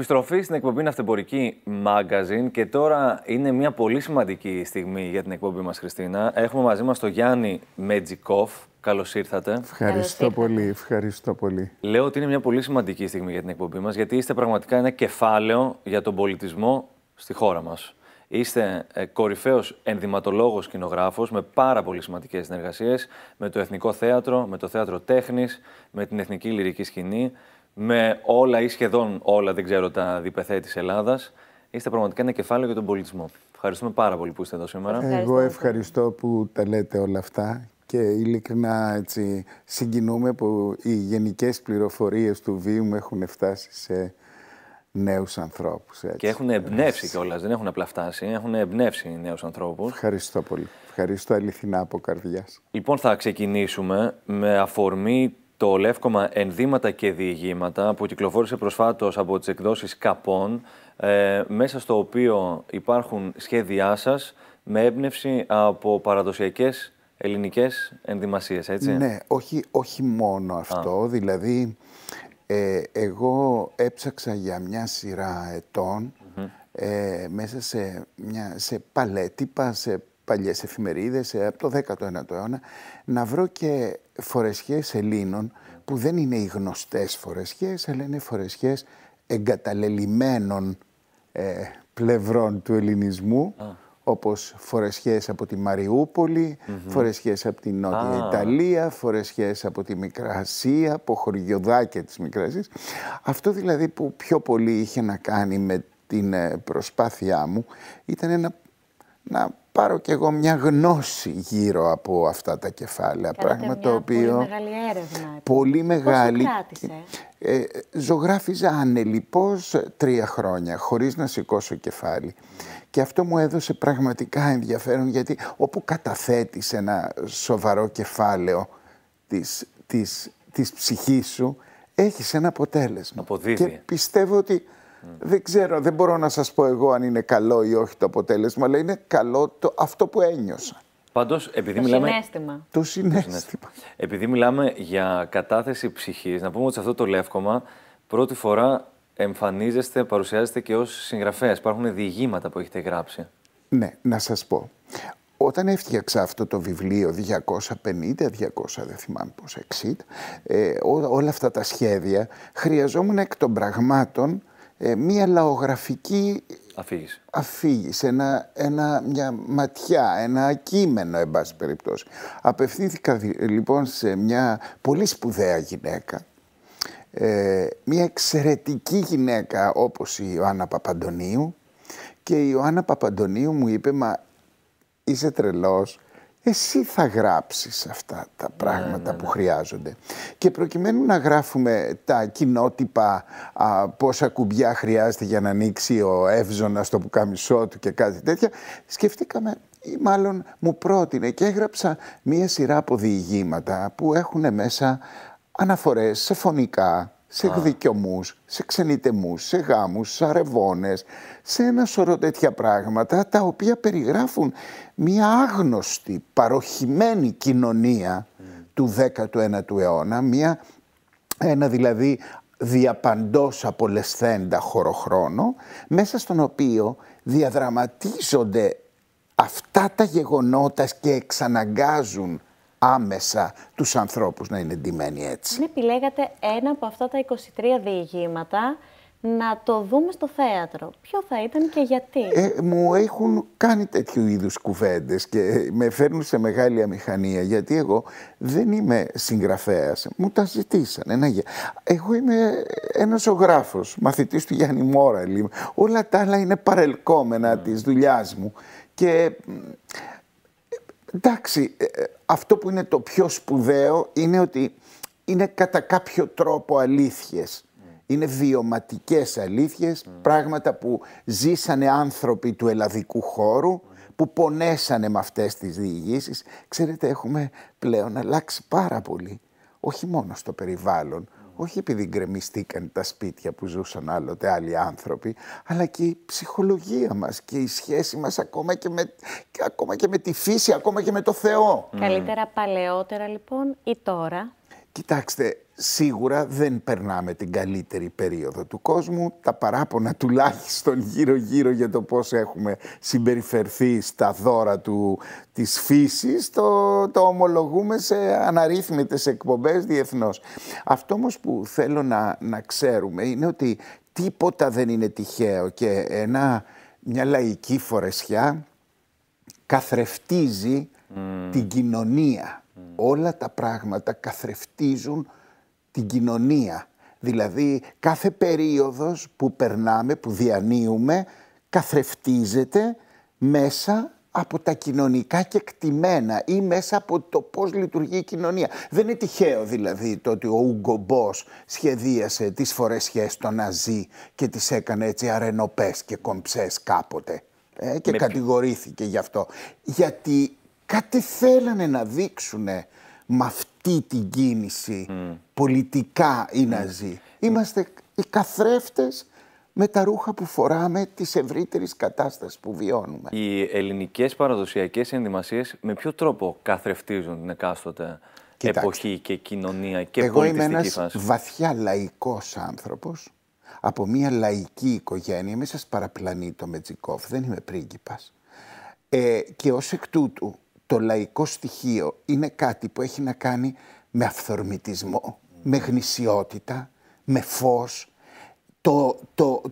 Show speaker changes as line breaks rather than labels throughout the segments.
Επιστροφή στην εκπομπή Ναυτεμπορική Magazine και τώρα είναι μια πολύ σημαντική στιγμή για την εκπομπή μας, Χριστίνα. Έχουμε μαζί μας τον Γιάννη Μετζικόφ. Καλώς ήρθατε. Ευχαριστώ
πολύ, ευχαριστώ πολύ.
Λέω ότι είναι μια πολύ σημαντική στιγμή για την εκπομπή μας, γιατί είστε πραγματικά ένα κεφάλαιο για τον πολιτισμό στη χώρα μας. Είστε ε, κορυφαίος ενδυματολόγος κοινογράφο με πάρα πολύ σημαντικές συνεργασίες με το Εθνικό Θέατρο, με το Θέατρο Τέχνης, με την Εθνική Λυρική Σκηνή με όλα ή σχεδόν όλα, δεν ξέρω, τα διπεθέ της Ελλάδας. Είστε πραγματικά ένα κεφάλαιο για τον πολιτισμό. Ευχαριστούμε πάρα πολύ που είστε εδώ σήμερα. Εγώ
ευχαριστώ που τα λέτε όλα αυτά και ειλικρινά έτσι, συγκινούμε που οι γενικές πληροφορίες του βίου μου έχουν φτάσει σε νέους ανθρώπους. Και έχουν
εμπνεύσει κιόλας, δεν έχουν απλά φτάσει, έχουν εμπνεύσει νέους ανθρώπους.
Ευχαριστώ πολύ. Ευχαριστώ αληθινά από καρδιάς.
Λοιπόν, θα ξεκινήσουμε με αφορμή το λεύκομα ενδύματα και διηγήματα που κυκλοφόρησε προσφάτως από τις εκδόσεις Καπών, ε, μέσα στο οποίο υπάρχουν σχέδιά σας με έμπνευση από παραδοσιακές ελληνικές ενδυμασίες, έτσι. Ναι,
όχι, όχι μόνο αυτό, δηλαδή ε, εγώ έψαξα για μια σειρά ετών ε, μέσα σε, μια, σε παλέτυπα, σε παλιές εφημερίδες ε, από το 19ο αιώνα, να βρω και φορεσιές Ελλήνων που δεν είναι οι γνωστές φορεσιές, αλλά είναι φορεσιές εγκαταλελειμμένων ε, πλευρών του ελληνισμού, όπω όπως φορεσιές από τη Μαριούπολη, από τη Νότια Ιταλία, φορεσιές από τη Μικρά Ασία, από χωριοδάκια της Μικράς Αυτό δηλαδή που πιο πολύ είχε να κάνει με την ε, προσπάθειά μου ήταν ένα, να πάρω κι εγώ μια γνώση γύρω από αυτά τα κεφάλαια. πράγμα το οποίο. Πολύ μεγάλη έρευνα. Πολύ μεγάλη. Πώς ε, ζωγράφιζα ανελιπώς τρία χρόνια, χωρίς να σηκώσω κεφάλι. Και αυτό μου έδωσε πραγματικά ενδιαφέρον, γιατί όπου καταθέτεις ένα σοβαρό κεφάλαιο της, της, της ψυχής σου, έχεις ένα αποτέλεσμα. Αποδίδει. πιστεύω ότι δεν ξέρω, δεν μπορώ να σας πω εγώ αν είναι καλό ή όχι το αποτέλεσμα, αλλά είναι καλό το, αυτό που ένιωσα.
Πάντως, επειδή το μιλάμε... συνέστημα. Το συνέστημα. Επειδή μιλάμε για κατάθεση ψυχής, να πούμε ότι σε αυτό το λεύκομα πρώτη φορά εμφανίζεστε, παρουσιάζεστε και ως συγγραφέας. Υπάρχουν διηγήματα που έχετε γράψει.
Ναι, να σας πω. Όταν έφτιαξα αυτό το βιβλίο, 250, 200, δεν θυμάμαι πώς, 60, ε, όλα αυτά τα σχέδια, χρειαζόμουν εκ των πραγμάτων ε, μια λαογραφικη αφηγηση αφηγηση ενα μια ε, ματια ενα γυναίκα όπως η Ιωάννα Παπαντονίου και η Ιωάννα Παπαντονίου μου είπε «Μα είσαι τρελός, εσύ θα γράψεις αυτά τα ναι, πράγματα ναι, που ναι. χρειάζονται. Και προκειμένου να γράφουμε τα κοινότυπα, α, πόσα κουμπιά χρειάζεται για να ανοίξει ο Εύζωνας το πουκαμισό του και κάτι τέτοια, σκεφτήκαμε ή μάλλον μου πρότεινε και έγραψα μία σειρά από διηγήματα που έχουν μέσα αναφορές σε φωνικά, σε δικαιωμούς, σε ξενιτεμούς, σε γάμους, σε αρεβόνες, σε ένα σωρό τέτοια πράγματα τα οποία περιγράφουν μια άγνωστη, παροχημένη κοινωνία mm. του 19ου αιώνα, μια, ένα δηλαδή διαπαντός απολεσθέντα χωροχρόνο, μέσα στον οποίο διαδραματίζονται αυτά τα γεγονότα και εξαναγκάζουν άμεσα τους ανθρώπους να είναι ντυμένοι έτσι.
Αν επιλέγατε ένα από αυτά τα 23 διηγήματα να το δούμε στο θέατρο, ποιο θα ήταν και γιατί. Ε,
μου έχουν κάνει τέτοιου είδους κουβέντες και με φέρνουν σε μεγάλη αμηχανία γιατί εγώ δεν είμαι συγγραφέας. Μου τα ζητήσανε. Να... Εγώ είμαι ένας ογράφος, μαθητής του Γιάννη Μόραλη. Όλα τα άλλα είναι παρελκόμενα της μου. Και Εντάξει, ε, ε, αυτό που είναι το πιο σπουδαίο είναι ότι είναι κατά κάποιο τρόπο αλήθειες. Mm. Είναι βιωματικές αλήθειες, mm. πράγματα που ζήσανε άνθρωποι του ελλαδικού χώρου, mm. που πονέσανε με αυτές τις διηγήσεις. Ξέρετε, έχουμε πλέον αλλάξει πάρα πολύ, όχι μόνο στο περιβάλλον, όχι επειδή γκρεμιστήκαν τα σπίτια που ζούσαν άλλοτε άλλοι άνθρωποι, αλλά και η ψυχολογία μας και η σχέση μας ακόμα και με, ακόμα και με τη φύση, ακόμα και με το Θεό. Καλύτερα
παλαιότερα λοιπόν ή τώρα.
Κοιτάξτε, Σίγουρα δεν περνάμε την καλύτερη περίοδο του κόσμου. Τα παράπονα τουλάχιστον γύρω-γύρω για το πώς έχουμε συμπεριφερθεί στα δώρα του, της φύσης, το, το ομολογούμε σε αναρρύθμιτες εκπομπές διεθνώς. Αυτό όμως που θέλω να, να ξέρουμε είναι ότι τίποτα δεν είναι τυχαίο και ένα, μια λαϊκή φορεσιά καθρεφτίζει την κοινωνία. Όλα τα πράγματα καθρεφτίζουν την κοινωνία. Δηλαδή κάθε περίοδος που περνάμε, που διανύουμε, καθρεφτίζεται μέσα από τα κοινωνικά και η κοινωνία. Δεν είναι τυχαίο δηλαδή το ότι ο Ούγκο σχεδίασε τις φορεσιές των Ναζί και τις έκανε έτσι αρενοπές και κομψές κάποτε. Ε, και κατηγορήθηκε γι' αυτό. Γιατί κάτι θέλανε να δείξουν με αυτή την κίνηση πολιτικά οι ναι. Ναζί. Είμαστε οι καθρέφτες με τα ρούχα που φοράμε της ευρύτερης κατάστασης που βιώνουμε.
Οι ελληνικές παραδοσιακές ενδυμασίες με ποιο τρόπο καθρεφτίζουν την εκάστοτε εποχή και κοινωνία και εγώ πολιτιστική Εγώ είμαι ένας
βαθιά λαϊκός άνθρωπος από μια λαϊκή οικογένεια. μέσα σας παραπλανεί το Μετζικόφ, δεν είμαι πρίγκιπας. Ε, και ως εκ τούτου το λαϊκό στοιχείο είναι κάτι που έχει να κάνει με αυθορμητισμό, με γνησιότητα, με φως. Το, το,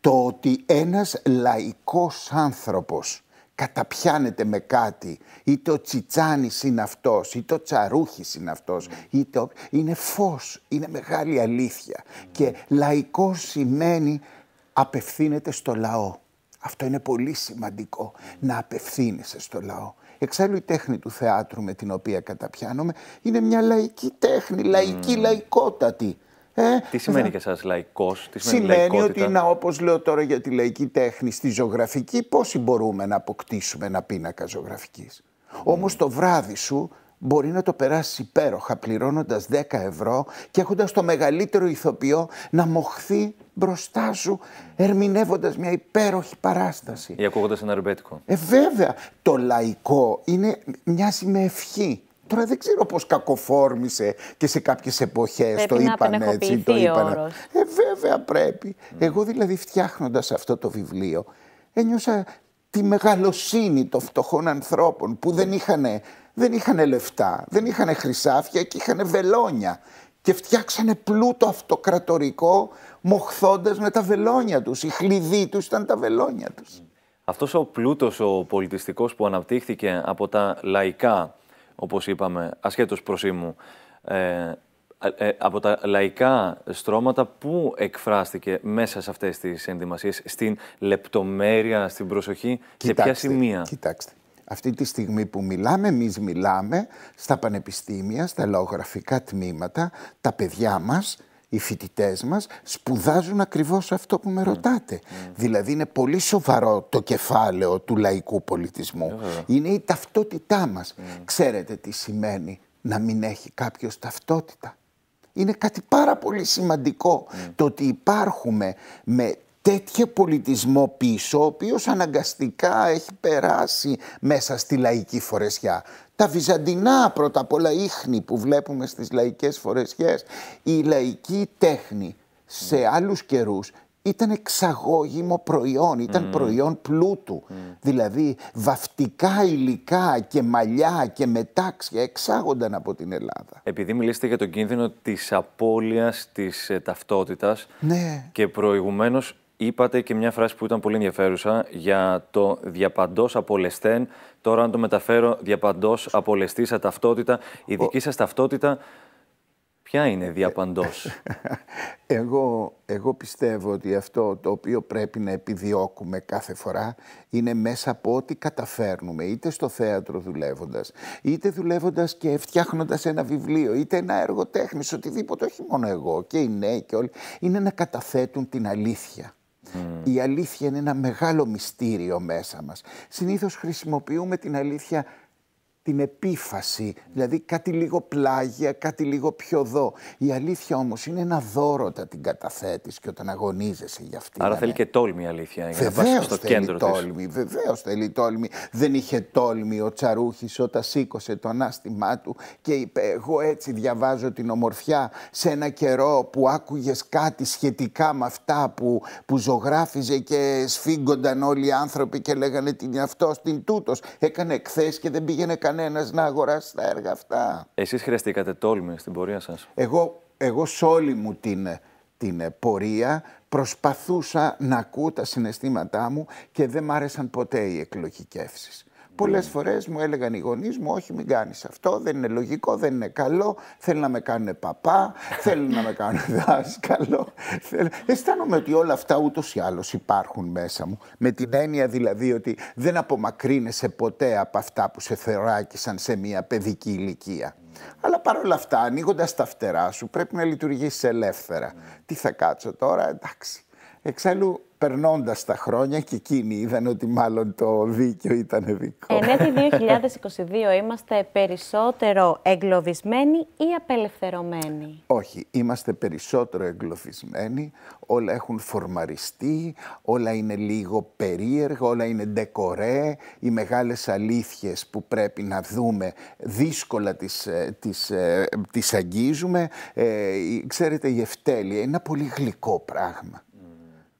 το ότι ένας λαϊκός άνθρωπος καταπιάνεται με κάτι, είτε ο Τσιτσάνης είναι αυτός, είτε ο Τσαρούχης είναι αυτός, είναι φως, είναι μεγάλη αλήθεια. Και λαϊκό σημαίνει απευθύνεται στο λαό. Αυτό είναι πολύ σημαντικό, να απευθύνεσαι στο λαό. Εξάλλου η τέχνη του θεάτρου με την οποία καταπιάνομαι είναι μια λαϊκή τέχνη, λαϊκή, λαϊκότατη. Ε, τι σημαίνει ε,
για εσά λαϊκός, τι σημαίνει Σημαίνει ότι να,
όπως λέω τώρα για τη λαϊκή τέχνη, στη ζωγραφική, πόσοι μπορούμε να αποκτήσουμε ένα πίνακα ζωγραφικής. Mm. Όμως το βράδυ σου μπορεί να το περάσει υπέροχα πληρώνοντας 10 ευρώ και έχοντας το μεγαλύτερο ηθοποιό να μοχθεί μπροστά σου ερμηνεύοντας μια υπέροχη παράσταση.
Ή ακούγοντας ένα ρεμπέτικο.
Ε, βέβαια. Το λαϊκό είναι, μοιάζει με ευχή. Τώρα δεν ξέρω πώς κακοφόρμησε και σε κάποιες εποχές το είπαν έτσι, το είπαν. Ε, βέβαια πρέπει. Εγώ δηλαδή φτιάχνοντας αυτό το βιβλίο ένιωσα τη μεγαλοσύνη των φτωχών ανθρώπων που δεν είχαν δεν είχανε λεφτά, δεν είχαν χρυσάφια και είχαν βελόνια και φτιάξανε πλούτο αυτοκρατορικό μοχθώντας με τα βελόνια τους. Η χλειδί τους ήταν τα βελόνια τους.
Αυτός ο πλούτος ο πολιτιστικός που αναπτύχθηκε από τα λαϊκά, όπως είπαμε, ασχέτως προσήμου, ε, ε, από τα λαϊκά στρώματα που εκφράστηκε μέσα σε αυτές τις ενδυμασίες, στην λεπτομέρεια, στην προσοχή, κοιτάξτε, σε ποια
σημεία. Κοιτάξτε, αυτή τη στιγμή που μιλάμε, εμείς μιλάμε στα πανεπιστήμια, στα λαογραφικά τμήματα, τα παιδιά μας, οι φοιτητές μας σπουδάζουν ακριβώς αυτό που με ρωτάτε. Δηλαδή είναι πολύ σοβαρό το κεφάλαιο του λαϊκού πολιτισμού. Ε, είναι η ταυτότητά μας. Ξέρετε τι σημαίνει να μην έχει κάποιος ταυτότητα είναι κάτι πάρα πολύ σημαντικό. Ναι. Το ότι υπάρχουμε με τέτοιο πολιτισμό πίσω, ο οποίος αναγκαστικά έχει περάσει μέσα στη λαϊκή φορεσιά. Τα βυζαντινά πρώτα απ' όλα ίχνη που βλέπουμε στις λαϊκές φορεσιές, η λαϊκή τέχνη σε ναι. άλλους καιρούς ήταν εξαγώγημο προϊόν, ήταν προϊόν πλούτου. Δηλαδή βαφτικά υλικά και μαλλιά και μετάξια εξάγονταν από την Ελλάδα.
Επειδή μιλήσατε για τον κίνδυνο της απώλειας της ε, ταυτότητας ναι. και προηγουμένως είπατε και μια φράση που ήταν πολύ ενδιαφέρουσα για το διαπαντός απολεστέν». Τώρα αν το μεταφέρω διαπαντός απολεστή ταυτότητα, η δική σας ταυτότητα Ποια είναι διαπαντός.
εγώ, εγώ πιστεύω ότι αυτό το οποίο πρέπει να επιδιώκουμε κάθε φορά είναι μέσα από ό,τι καταφέρνουμε, είτε στο θέατρο δουλεύοντας, είτε δουλεύοντας και φτιάχνοντας ένα βιβλίο, είτε ένα έργο τέχνης, οτιδήποτε, όχι μόνο εγώ και οι νέοι και όλοι, είναι να καταθέτουν την αλήθεια. Mm. Η αλήθεια είναι ένα μεγάλο μυστήριο μέσα μας. Συνήθως χρησιμοποιούμε την αλήθεια την επίφαση, δηλαδή κάτι λίγο πλάγια, κάτι λίγο πιο δω. Η αλήθεια όμως είναι ένα δώρο όταν την καταθέτεις και όταν αγωνίζεσαι για αυτήν. Άρα θέλει ναι. και τόλμη η αλήθεια Βεβαίω θέλει τόλμη, της. θέλει τόλμη. Δεν είχε τόλμη ο Τσαρούχης όταν σήκωσε το ανάστημά του και είπε εγώ έτσι διαβάζω την ομορφιά σε ένα καιρό που άκουγες κάτι σχετικά με αυτά που, που ζωγράφιζε και σφίγγονταν όλοι οι άνθρωποι και λέγανε την αυτό την τούτος. Έκανε εκθέσεις και δεν πήγαινε κανένα κανένας να αγοράσει τα έργα αυτά. Εσείς χρειαστήκατε τόλμη στην πορεία σας. Εγώ, εγώ σε όλη μου την, την πορεία προσπαθούσα να ακούω τα συναισθήματά μου και δεν μ' άρεσαν ποτέ οι εκλογικεύσεις. Πολλές φορές μου έλεγαν οι γονείς μου: Όχι, μην κάνεις αυτό, δεν είναι λογικό, δεν είναι καλό. Θέλουν να με κάνουν παπά, θέλουν να με κάνουν δάσκαλο. Αισθάνομαι ότι όλα αυτά ούτως ή άλλως υπάρχουν μέσα μου. Με την έννοια δηλαδή ότι δεν απομακρύνεσαι ποτέ από αυτά που σε θεράκισαν σε μια παιδική ηλικία. Αλλά παρόλα αυτά, ανοίγοντας τα φτερά σου, πρέπει να λειτουργήσει ελεύθερα. Τι θα κάτσω τώρα, εντάξει. Εξάλλου, περνώντας τα χρόνια και εκείνοι είδαν ότι μάλλον το δίκαιο ήταν δικό. Εν
έτη 2022 είμαστε περισσότερο εγκλωβισμένοι ή απελευθερωμένοι.
Όχι, είμαστε περισσότερο εγκλωβισμένοι. Όλα έχουν φορμαριστεί, όλα είναι λίγο περίεργα, όλα είναι ντεκορέ. Οι μεγάλες αλήθειες που πρέπει να δούμε δύσκολα τις, ε, τις, ε, τις αγγίζουμε. Ε, ξέρετε, η ευτέλεια είναι ένα πολύ γλυκό πράγμα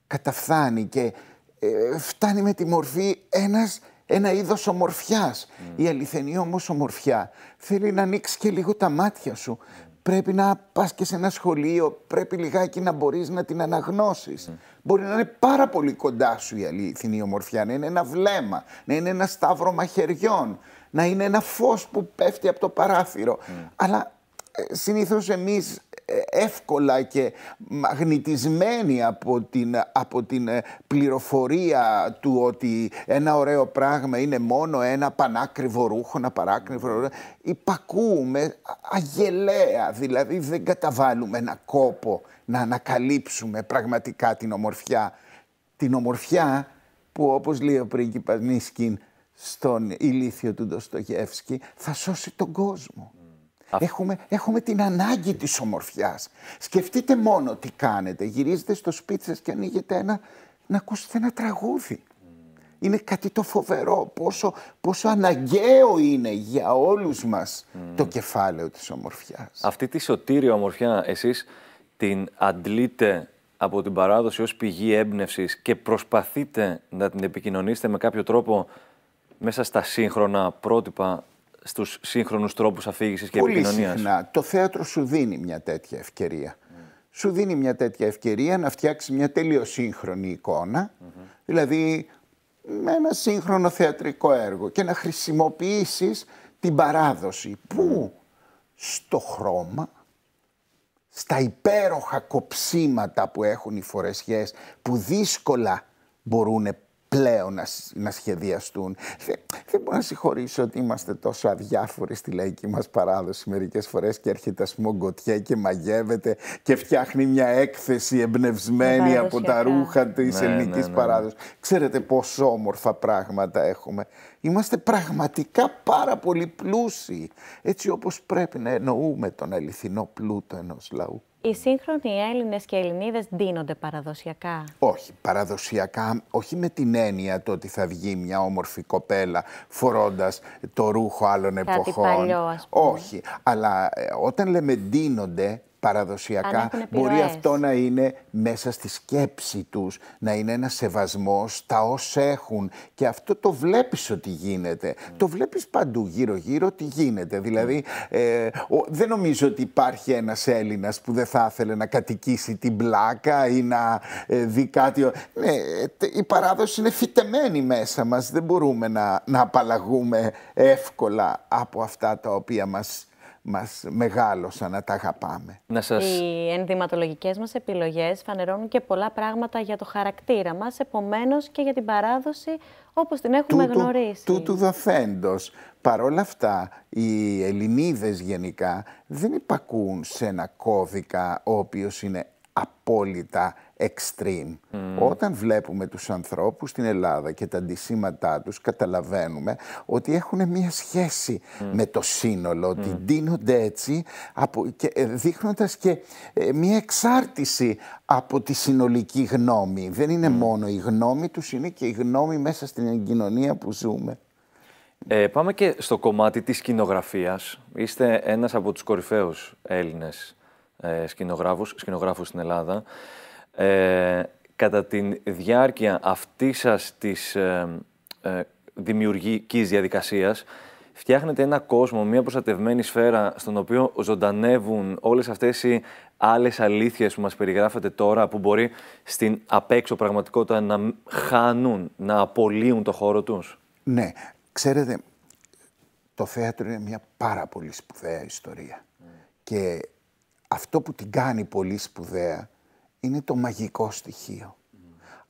καταφθάνει και ε, φτάνει με τη μορφή ένας, ένα είδος ομορφιάς. Mm. Η αληθινή όμως ομορφιά θέλει να ανοίξει και λίγο τα μάτια σου. Πρέπει να πας και σε ένα σχολείο, πρέπει λιγάκι να μπορείς να την αναγνώσεις. Mm. Μπορεί να είναι πάρα πολύ κοντά σου η αληθινή ομορφιά, να είναι ένα βλέμμα, να είναι ένα σταύρο μαχαιριών, να είναι ένα φως που πέφτει από το παράθυρο. Mm. Αλλά συνήθως εμείς ε, εύκολα και μαγνητισμένοι από την, από την ε, πληροφορία του ότι ένα ωραίο πράγμα είναι μόνο ένα πανάκριβο ρούχο, ένα παράκριβο ρούχο. υπακούμε αγελαία, δηλαδή δεν καταβάλουμε ένα κόπο να ανακαλύψουμε πραγματικά την ομορφιά. Την ομορφιά που όπως λέει ο πρίγκιπας στον ηλίθιο του Ντοστογεύσκη θα σώσει τον κόσμο. Έχουμε, έχουμε την ανάγκη της ομορφιάς. Σκεφτείτε μόνο τι κάνετε. Γυρίζετε στο σπίτι σας και ανοίγετε ένα, να ακούσετε ένα τραγούδι. Είναι κάτι το φοβερό, πόσο, πόσο αναγκαίο είναι για όλους μας το κεφάλαιο της ομορφιάς.
Αυτή τη σωτήρια ομορφιά εσείς την αντλείτε από την παράδοση ως πηγή έμπνευσης και προσπαθείτε να την επικοινωνήσετε με κάποιο τρόπο μέσα στα σύγχρονα πρότυπα στους σύγχρονους τρόπους αφήγησης και Πολύ Συχνά.
Το θέατρο σου δίνει μια τέτοια ευκαιρία. Mm. Σου δίνει μια τέτοια ευκαιρία να φτιάξεις μια τελείως σύγχρονη mm-hmm. δηλαδή με ένα σύγχρονο θεατρικό έργο και να χρησιμοποιήσεις την παράδοση. Mm. Πού? Στο χρώμα, στα υπέροχα κοψίματα που έχουν οι φορεσιές που δύσκολα μπορούν πλέον να, σχεδιαστούν. Δεν, δεν μπορώ να συγχωρήσω ότι είμαστε τόσο αδιάφοροι στη λαϊκή μας παράδοση μερικές φορές και έρχεται ας πούμε και μαγεύεται και φτιάχνει μια έκθεση εμπνευσμένη από τα ρούχα της ναι, ελληνικής ναι, ναι, ναι. παράδοσης. Ξέρετε πόσο όμορφα πράγματα έχουμε. Είμαστε πραγματικά πάρα πολύ πλούσιοι, έτσι όπως πρέπει να εννοούμε τον αληθινό πλούτο ενός λαού
οι σύγχρονοι Έλληνες και Ελληνίδες ντύνονται παραδοσιακά.
Όχι, παραδοσιακά, όχι με την έννοια το ότι θα βγει μια όμορφη κοπέλα φορώντας το ρούχο άλλων Κάτι εποχών. Παλιό, ας πούμε. Όχι, αλλά ε, όταν λέμε ντύνονται, παραδοσιακά. Μπορεί αυτό να είναι μέσα στη σκέψη τους, να είναι ένα σεβασμός τα όσα έχουν και αυτό το βλέπεις ότι γίνεται. Το βλέπεις παντού γύρω-γύρω ότι γίνεται. Δηλαδή ε, δεν νομίζω ότι υπάρχει ένας Έλληνας που δεν θα ήθελε να κατοικήσει την πλάκα ή να ε, δει κάτι. Ναι, η παράδοση είναι φυτεμένη μέσα μας. Δεν μπορούμε να, να απαλλαγούμε εύκολα από αυτά τα οποία μας μας μεγάλωσαν να τα αγαπάμε. Οι
ενδυματολογικές μας επιλογές φανερώνουν και πολλά πράγματα για το χαρακτήρα μας, επομένως και για την παράδοση όπως την έχουμε τούτου, γνωρίσει. Τούτου
δοθέντος. Παρ' όλα αυτά, οι Ελληνίδες γενικά δεν υπακούν σε ένα κώδικα ο οποίος είναι απόλυτα extreme. Mm. Όταν βλέπουμε τους ανθρώπους στην Ελλάδα και τα αντισήματά τους, καταλαβαίνουμε ότι έχουν μία σχέση mm. με το σύνολο, ότι mm. ντύνονται έτσι, από, και, ε, δείχνοντας και ε, μία εξάρτηση από τη συνολική γνώμη. Δεν είναι μόνο η γνώμη τους, είναι και η γνώμη μέσα στην κοινωνία που ζούμε.
Ε, πάμε και στο κομμάτι της σκηνογραφίας. Είστε ένας από τους κορυφαίους Έλληνες ε, σκηνογράφους, στην Ελλάδα. Ε, κατά τη διάρκεια αυτής σας της ε, ε, δημιουργικής διαδικασίας, φτιάχνετε ένα κόσμο, μια προστατευμένη σφαίρα, στον οποίο ζωντανεύουν όλες αυτές οι άλλες αλήθειες που μας περιγράφετε τώρα, που μπορεί στην απέξω πραγματικότητα να χάνουν, να απολύουν το χώρο τους.
Ναι. Ξέρετε, το θέατρο είναι μια πάρα πολύ σπουδαία ιστορία. Mm. Και αυτό που την κάνει πολύ σπουδαία είναι το μαγικό στοιχείο.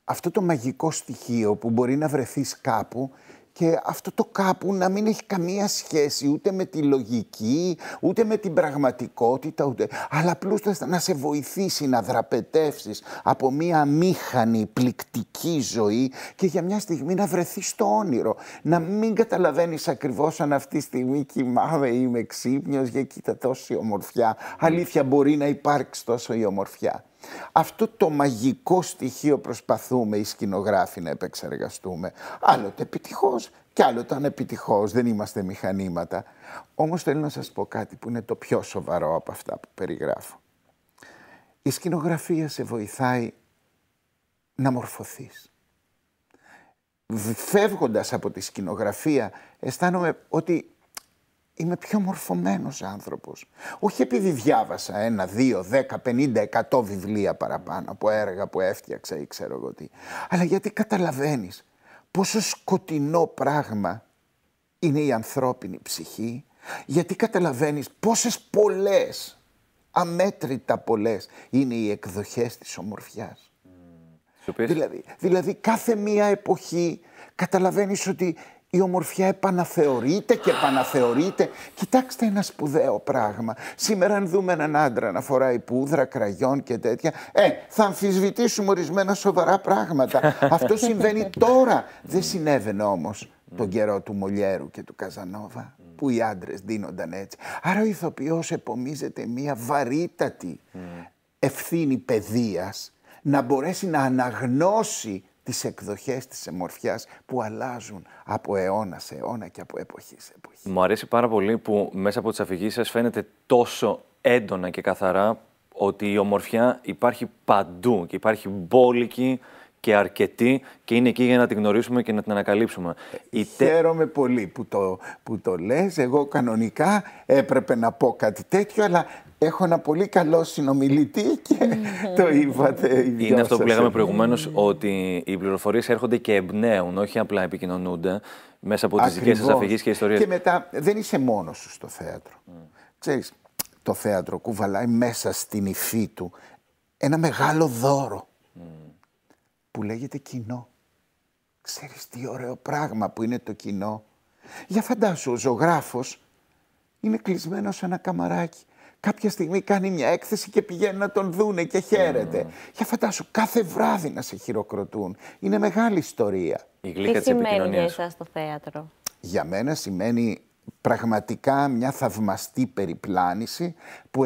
Αυτό το μαγικό στοιχείο που μπορεί να βρεθείς κάπου και αυτό το κάπου να μην έχει καμία σχέση ούτε με τη λογική, ούτε με την πραγματικότητα, ούτε... αλλά απλούστατα να σε βοηθήσει να δραπετεύσεις από μία μήχανη πληκτική ζωή και για μια στιγμή να βρεθείς στο όνειρο. Να μην καταλαβαίνεις ακριβώς αν αυτή τη στιγμή κοιμάμαι ή είμαι ξύπνιος για κοίτα τόση ομορφιά. Αλήθεια μπορεί να υπάρξει τόσο η ομορφιά. Αυτό το μαγικό στοιχείο προσπαθούμε οι σκηνογράφοι να επεξεργαστούμε. Άλλοτε επιτυχώς και άλλοτε ανεπιτυχώς, δεν είμαστε μηχανήματα. Όμως θέλω να σας πω κάτι που είναι το πιο σοβαρό από αυτά που περιγράφω. Η σκηνογραφία σε βοηθάει να μορφωθείς. Φεύγοντας από τη σκηνογραφία αισθάνομαι ότι Είμαι πιο μορφωμένος άνθρωπος. Όχι επειδή διάβασα ένα, δύο, δέκα, πενήντα, εκατό βιβλία παραπάνω από έργα που έφτιαξα ή ξέρω εγώ τι. Αλλά γιατί καταλαβαίνεις πόσο σκοτεινό πράγμα είναι η ανθρώπινη ψυχή. Γιατί καταλαβαίνεις πόσες πολλές, αμέτρητα πολλές είναι οι εκδοχές της ομορφιάς. Δηλαδή, δηλαδή κάθε μία εποχή καταλαβαίνεις ότι η ομορφιά επαναθεωρείται και επαναθεωρείται. Κοιτάξτε ένα σπουδαίο πράγμα. Σήμερα, αν δούμε έναν άντρα να φοράει πούδρα, κραγιόν και τέτοια, ε, θα αμφισβητήσουμε ορισμένα σοβαρά πράγματα. Αυτό συμβαίνει τώρα. Δεν συνέβαινε όμως τον καιρό του Μολιέρου και του Καζανόβα, που οι άντρες δίνονταν έτσι. Άρα ο ηθοποιός επομίζεται μια βαρύτατη ευθύνη παιδείας να μπορέσει να αναγνώσει τις εκδοχές της εμορφιάς που αλλάζουν από αιώνα σε αιώνα και από εποχή σε εποχή.
Μου αρέσει πάρα πολύ που μέσα από τις αφηγήσεις σας φαίνεται τόσο έντονα και καθαρά ότι η ομορφιά υπάρχει παντού και υπάρχει μπόλικη και αρκετή και είναι εκεί για να την γνωρίσουμε και να την ανακαλύψουμε. Χαίρομαι
πολύ που το, που το λες. Εγώ κανονικά έπρεπε να πω κάτι τέτοιο, αλλά έχω ένα πολύ καλό συνομιλητή και το είπατε οι Είναι αυτό που λέγαμε προηγουμένως,
ότι οι πληροφορίες έρχονται και εμπνέουν, όχι απλά επικοινωνούνται, μέσα από τις δικές σας αφηγήσεις και ιστορίες. Και
μετά δεν είσαι μόνος σου στο θέατρο. Mm. Ξέρεις, το θέατρο κουβαλάει μέσα στην υφή του ένα μεγάλο δώρο. Mm που λέγεται κοινό. Ξέρεις τι ωραίο πράγμα που είναι το κοινό. Για φαντάσου, ο ζωγράφος είναι κλεισμένος σε ένα καμαράκι. Κάποια στιγμή κάνει μια έκθεση και πηγαίνει να τον δούνε και χαίρεται. Mm. Για φαντάσου, κάθε βράδυ να σε χειροκροτούν. Είναι μεγάλη ιστορία. Η τι σημαίνει για εσάς
το θέατρο.
Για μένα σημαίνει πραγματικά μια θαυμαστή περιπλάνηση που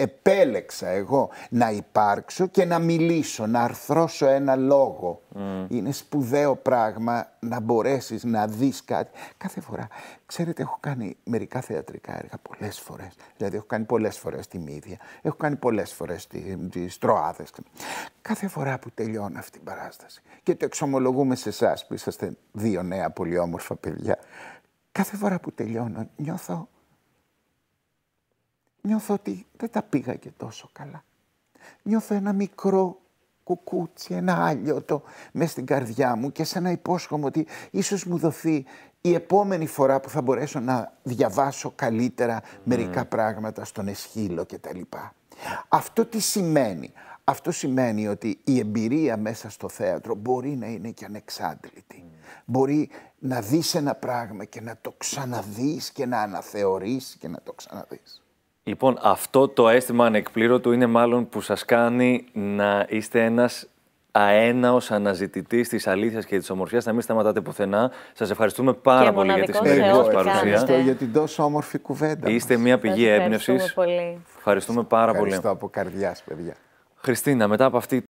επέλεξα εγώ να υπάρξω και να μιλήσω, να αρθρώσω ένα λόγο. Mm. Είναι σπουδαίο πράγμα να μπορέσεις να δεις κάτι. Κάθε φορά, ξέρετε, έχω κάνει μερικά θεατρικά έργα πολλές φορές. Δηλαδή, έχω κάνει πολλές φορές τη Μύδια, έχω κάνει πολλές φορές τις Τροάδες. Κάθε φορά που τελειώνω αυτή την παράσταση και το εξομολογούμε σε εσάς που είσαστε δύο νέα πολύ όμορφα παιδιά, Κάθε φορά που τελειώνω νιώθω, νιώθω ότι δεν τα πήγα και τόσο καλά. Νιώθω ένα μικρό κουκούτσι, ένα το μέσα στην καρδιά μου και σαν να υπόσχομαι ότι ίσως μου δοθεί η επόμενη φορά που θα μπορέσω να διαβάσω καλύτερα μερικά ναι. πράγματα στον εσχύλο κτλ. Αυτό τι σημαίνει. Αυτό σημαίνει ότι η εμπειρία μέσα στο θέατρο μπορεί να είναι και ανεξάντλητη μπορεί να δεις ένα πράγμα και να το ξαναδείς και να αναθεωρείς και να το ξαναδείς.
Λοιπόν, αυτό το αίσθημα ανεκπλήρωτου είναι μάλλον που σας κάνει να είστε ένας αέναος αναζητητής της αλήθειας και της ομορφιάς. Να μην σταματάτε πουθενά. Σας ευχαριστούμε πάρα πολύ για τη σημερινή σα παρουσία. Ευχαριστώ για
την τόσο όμορφη κουβέντα.
Είστε μια πηγή έμπνευση. Ευχαριστούμε πάρα Ευχαριστώ πολύ. Ευχαριστώ από καρδιάς, παιδιά. Χριστίνα, μετά από αυτή